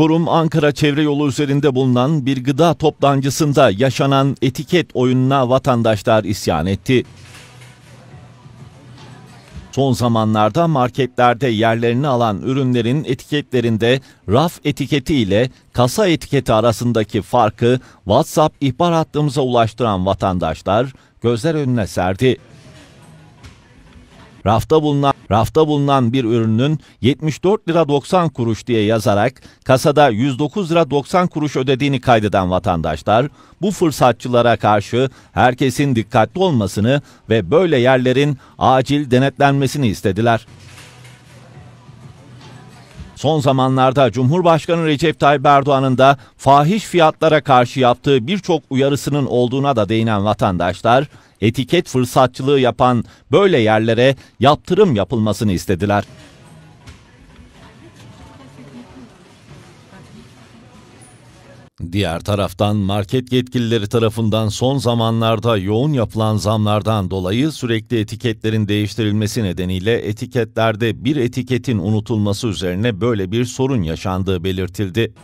Çorum-Ankara çevre yolu üzerinde bulunan bir gıda toptancısında yaşanan etiket oyununa vatandaşlar isyan etti. Son zamanlarda marketlerde yerlerini alan ürünlerin etiketlerinde raf etiketi ile kasa etiketi arasındaki farkı WhatsApp ihbar hattımıza ulaştıran vatandaşlar gözler önüne serdi rafta bulunan rafta bulunan bir ürünün 74 lira 90 kuruş diye yazarak kasada 109 lira 90 kuruş ödediğini kaydeden vatandaşlar bu fırsatçılara karşı herkesin dikkatli olmasını ve böyle yerlerin acil denetlenmesini istediler. Son zamanlarda Cumhurbaşkanı Recep Tayyip Erdoğan'ın da fahiş fiyatlara karşı yaptığı birçok uyarısının olduğuna da değinen vatandaşlar, etiket fırsatçılığı yapan böyle yerlere yaptırım yapılmasını istediler. Diğer taraftan market yetkilileri tarafından son zamanlarda yoğun yapılan zamlardan dolayı sürekli etiketlerin değiştirilmesi nedeniyle etiketlerde bir etiketin unutulması üzerine böyle bir sorun yaşandığı belirtildi.